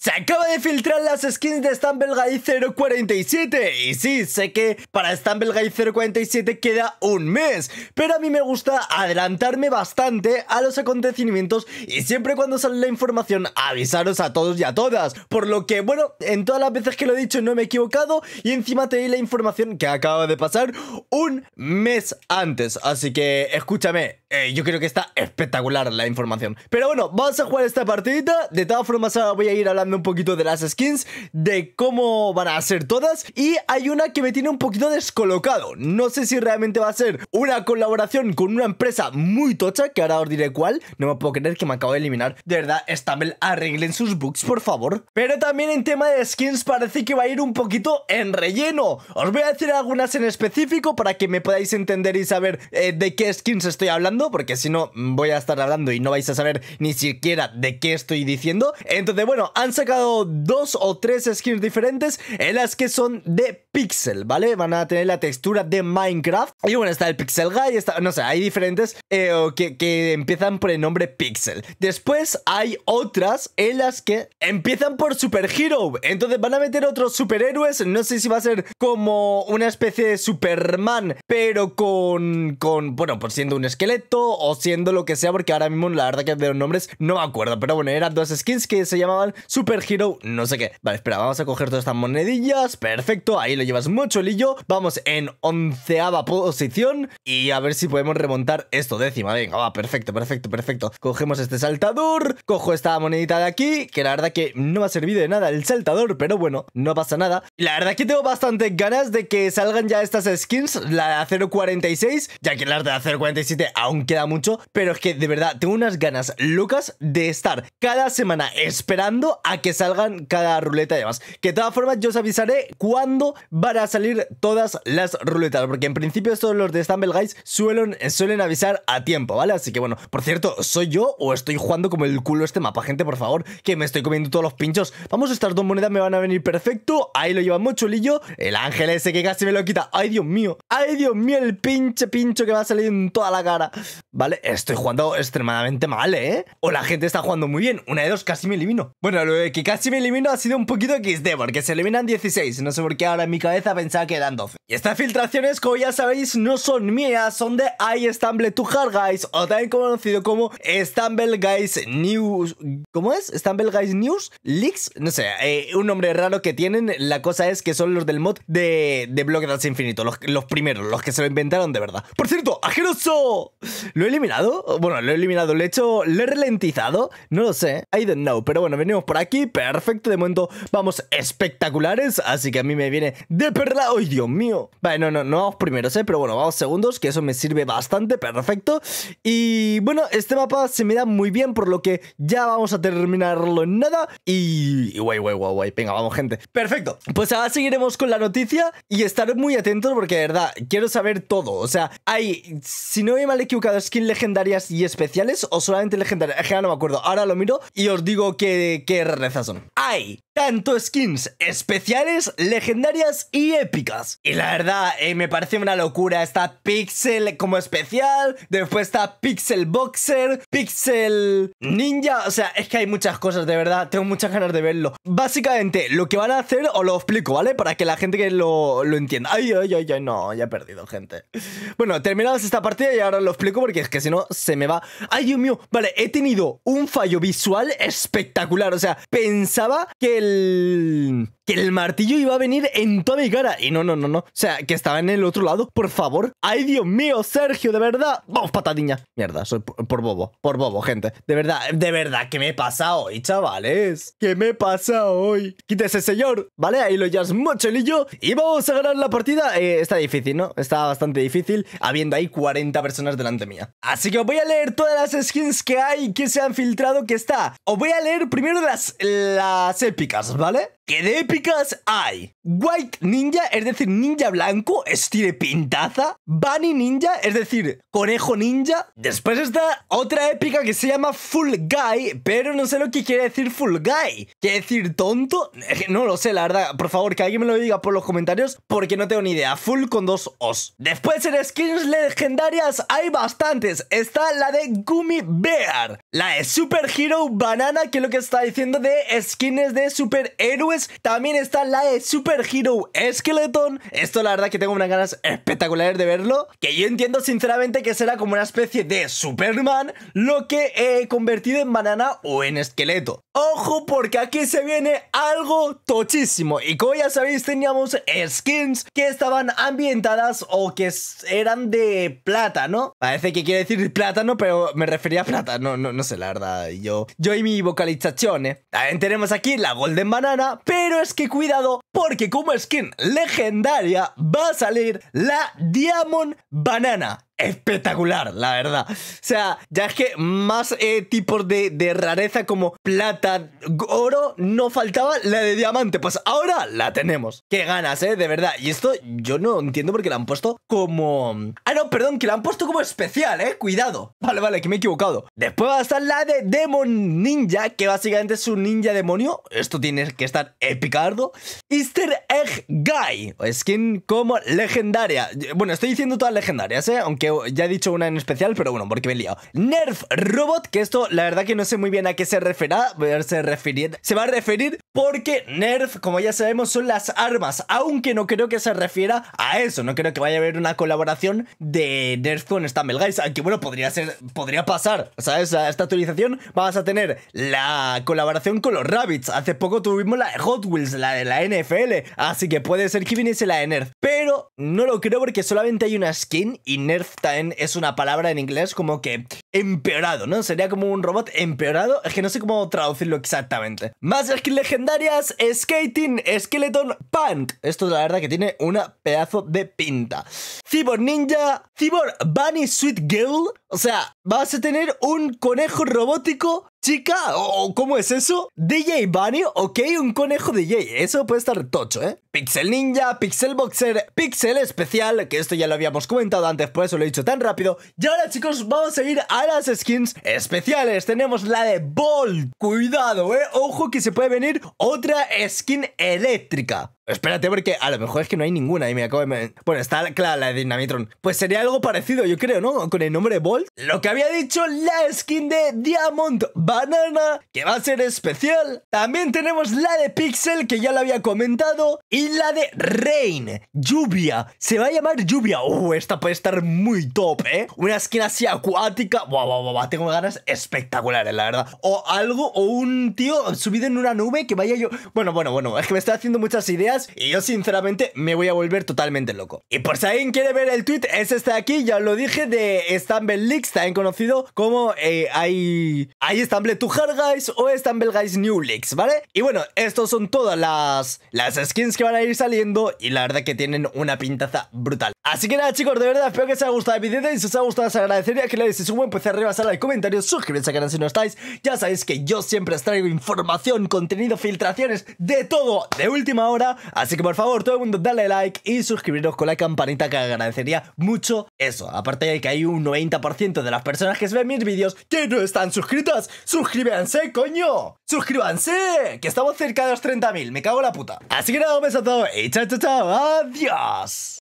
Se acaba de filtrar las skins de Stumble 047 Y sí, sé que para Stumble 047 queda un mes Pero a mí me gusta adelantarme bastante a los acontecimientos Y siempre cuando sale la información avisaros a todos y a todas Por lo que, bueno, en todas las veces que lo he dicho no me he equivocado Y encima te di la información que acaba de pasar un mes antes Así que, escúchame, eh, yo creo que está espectacular la información Pero bueno, vamos a jugar esta partidita De todas formas ahora voy a ir hablando un poquito de las skins, de cómo van a ser todas. Y hay una que me tiene un poquito descolocado. No sé si realmente va a ser una colaboración con una empresa muy tocha, que ahora os diré cuál. No me puedo creer que me acabo de eliminar. De verdad, Stumble, arreglen sus bugs, por favor. Pero también en tema de skins parece que va a ir un poquito en relleno. Os voy a decir algunas en específico para que me podáis entender y saber eh, de qué skins estoy hablando, porque si no voy a estar hablando y no vais a saber ni siquiera de qué estoy diciendo. Entonces, bueno, han sacado dos o tres skins diferentes en las que son de pixel, ¿vale? Van a tener la textura de Minecraft. Y bueno, está el Pixel Guy, no sé, hay diferentes eh, que, empiezan por el nombre Pixel. Después hay otras en las que empiezan por Super Hero. Entonces van a meter otros superhéroes. No sé si va a ser como una especie de Superman, pero con, con bueno, por siendo un esqueleto o siendo lo que sea, porque ahora mismo la verdad que de los nombres no me acuerdo. Pero bueno, eran dos skins que se llamaban Super superhero, no sé qué. Vale, espera, vamos a coger todas estas monedillas. Perfecto, ahí lo llevas mucho lillo. Vamos en onceava posición y a ver si podemos remontar esto décima. Venga, va, perfecto, perfecto, perfecto. Cogemos este saltador, cojo esta monedita de aquí, que la verdad que no me ha servido de nada el saltador, pero bueno, no pasa nada. La verdad que tengo bastante ganas de que salgan ya estas skins, la de 0.46, ya que la de 0.47 aún queda mucho, pero es que de verdad tengo unas ganas locas de estar cada semana esperando a a que salgan cada ruleta y demás. Que de todas formas yo os avisaré Cuando van a salir todas las ruletas, porque en principio todos los de Stumble Guys suelen, suelen avisar a tiempo, ¿vale? Así que bueno, por cierto, ¿soy yo o estoy jugando como el culo este mapa? Gente, por favor, que me estoy comiendo todos los pinchos. Vamos, estas dos monedas me van a venir perfecto, ahí lo mucho chulillo, el ángel ese que casi me lo quita, ¡ay Dios mío! ¡ay Dios mío! El pinche pincho que va a salir en toda la cara. Vale, estoy jugando extremadamente mal, ¿eh? O la gente está jugando muy bien, una de dos casi me elimino. Bueno, lo eh, que casi me elimino ha sido un poquito XD, porque se eliminan 16. No sé por qué ahora en mi cabeza pensaba que eran 12. Y estas filtraciones, como ya sabéis, no son mías, son de stumble to Hard Guys, o también conocido como Stumble Guys News. ¿Cómo es? Stumble Guys News Leaks. No sé, eh, un nombre raro que tienen. La cosa es que son los del mod de, de Blockdance Infinito, los, primeros, los que se lo inventaron de verdad. Por cierto, ¡Ajeroso! ¿Lo he eliminado? Bueno, lo he eliminado, lo he hecho, lo he ralentizado. No lo sé, I don't know, pero bueno, venimos por aquí perfecto, de momento vamos espectaculares, así que a mí me viene de perla, ¡ay, Dios mío! Vale, no, no, no vamos primeros, ¿eh? Pero bueno, vamos segundos, que eso me sirve bastante, perfecto. Y bueno, este mapa se me da muy bien, por lo que ya vamos a terminarlo en nada. Y, guay, guay, guay, guay, venga, vamos, gente. Perfecto, pues ahora seguiremos con la noticia y estar muy atentos porque de verdad, quiero saber todo. O sea, hay, si no me mal equivocado, skin legendarias y especiales o solamente legendarias, ya no me acuerdo, ahora lo miro y os digo que, que razón? ¡Ay! tanto skins especiales, legendarias y épicas. Y la verdad, eh, me parece una locura. Está Pixel como especial, después está Pixel Boxer, Pixel Ninja. O sea, es que hay muchas cosas, de verdad. Tengo muchas ganas de verlo. Básicamente, lo que van a hacer, os lo explico, ¿vale? Para que la gente que lo, entienda. Ay, ay, ay, ay, no, ya he perdido, gente. Bueno, Terminamos esta partida y ahora lo explico porque es que si no, se me va. Ay, Dios mío. Vale, he tenido un fallo visual espectacular. O sea, pensaba que el soon. que el martillo iba a venir en toda mi cara. Y no, no, no, no. O sea, que estaba en el otro lado. Por favor. Ay, Dios mío, Sergio, de verdad. Vamos, patadiña. Mierda, soy por, bobo. Por bobo, gente. De verdad, de verdad, ¿qué me pasa hoy, chavales? ¿Qué me pasa hoy? Quítese, señor. Vale, ahí lo llevas mochelillo. Y vamos a ganar la partida. Eh, está difícil, ¿no? Está bastante difícil. Habiendo ahí 40 personas delante mía. Así que os voy a leer todas las skins que hay que se han filtrado que está. Os voy a leer primero las, las épicas, ¿vale? ¿Qué de épicas hay? White Ninja, es decir, ninja blanco, estire pintaza. Bunny Ninja, es decir, conejo ninja. Después está otra épica que se llama Full Guy, pero no sé lo que quiere decir Full Guy. ¿Quiere decir tonto? No lo sé, la verdad. Por favor, que alguien me lo diga por los comentarios, porque no tengo ni idea. Full con dos os. Después en skins legendarias hay bastantes. Está la de Gummy Bear, la de Super Hero Banana, que es lo que está diciendo de skins de superhéroes también está la de Super Hero Skeleton. Esto la verdad que tengo unas ganas espectaculares de verlo. Que yo entiendo sinceramente que será como una especie de Superman, lo que he convertido en banana o en esqueleto. Ojo porque aquí se viene algo tochísimo y como ya sabéis teníamos skins que estaban ambientadas o que eran de plátano Parece que quiere decir plátano pero me refería a plátano, no, no sé la verdad, yo, yo y mi vocalización ¿eh? También tenemos aquí la Golden Banana pero es que cuidado porque como skin legendaria va a salir la Diamond Banana espectacular, la verdad. O sea, ya es que más eh, tipos de, de, rareza como plata, oro, no faltaba la de diamante. Pues ahora la tenemos. Qué ganas, ¿eh? De verdad. Y esto yo no entiendo por qué la han puesto como... Ah, no, perdón, que la han puesto como especial, ¿eh? Cuidado. Vale, vale, que me he equivocado. Después va a estar la de Demon Ninja, que básicamente es un ninja demonio. Esto tiene que estar epicardo. Easter Egg Guy, skin como legendaria. Bueno, estoy diciendo todas legendarias, ¿eh? Aunque ya he dicho una en especial, pero bueno, porque me he liado. Nerf Robot, que esto la verdad que no sé muy bien a qué se referirá, se, referir, se va a referir, porque nerf, como ya sabemos, son las armas, aunque no creo que se refiera a eso, no creo que vaya a haber una colaboración de nerf con Stumble Guys, aunque bueno, podría ser, podría pasar, ¿sabes? A esta actualización vas a tener la colaboración con los Rabbits, hace poco tuvimos la de Hot Wheels, la de la NFL, así que puede ser que viniese la de nerf, pero no lo creo porque solamente hay una skin y nerf también es una palabra en inglés como que empeorado, ¿no? Sería como un robot empeorado, es que no sé cómo traducirlo exactamente. Más skin legend legendarias Skating Skeleton Punk. Esto la verdad que tiene una pedazo de pinta. Cyborg Ninja, Cyborg Bunny Sweet Girl. O sea, vas a tener un conejo robótico chica? ¿O cómo es eso? DJ Bunny, ok, un conejo DJ. Eso puede estar tocho, ¿eh? Pixel Ninja, Pixel Boxer, Pixel Especial, que esto ya lo habíamos comentado antes, por eso lo he dicho tan rápido. Y ahora, chicos, vamos a ir a las skins especiales. Tenemos la de Ball. Cuidado, ¿eh? Ojo que se puede venir otra skin eléctrica. Espérate, porque a lo mejor es que no hay ninguna y me acabo de... Bueno, está clara la de Dynamitron. Pues sería algo parecido, yo creo, ¿no? Con el nombre Bolt. Lo que había dicho la skin de Diamond Banana, que va a ser especial. También tenemos la de Pixel, que ya la había comentado. Y la de Rain, lluvia. Se va a llamar lluvia. Uh, esta puede estar muy top, ¿eh? Una skin así acuática. Buah, buah, buah, buah. Tengo ganas espectaculares, la verdad. O algo, o un tío subido en una nube que vaya yo... Bueno, bueno, bueno. Es que me estoy haciendo muchas ideas y yo sinceramente me voy a volver totalmente loco. Y por si alguien quiere ver el tweet, es este de aquí, ya lo dije, de Stumble Leaks, también conocido como hay, eh, hay Stumble to Hard Guys o Stumble Guys New Leaks, ¿vale? Y bueno, estos son todas las, las skins que van a ir saliendo y la verdad que tienen una pintaza brutal. Así que nada chicos, de verdad espero que os haya gustado el vídeo y si os ha gustado os agradecería que le deis un buen pues arriba, sala de comentarios, suscribirse al canal si no estáis, ya sabéis que yo siempre os traigo información, contenido, filtraciones, de todo, de última hora, así que por favor todo el mundo dale like y suscribiros con la campanita que agradecería mucho eso, aparte de que hay un 90% de las personas que ven mis vídeos que no están suscritas, suscríbanse coño, suscríbanse, que estamos cerca de los 30.000, me cago la puta. Así que nada, un beso a todos y chao chao chao, adiós.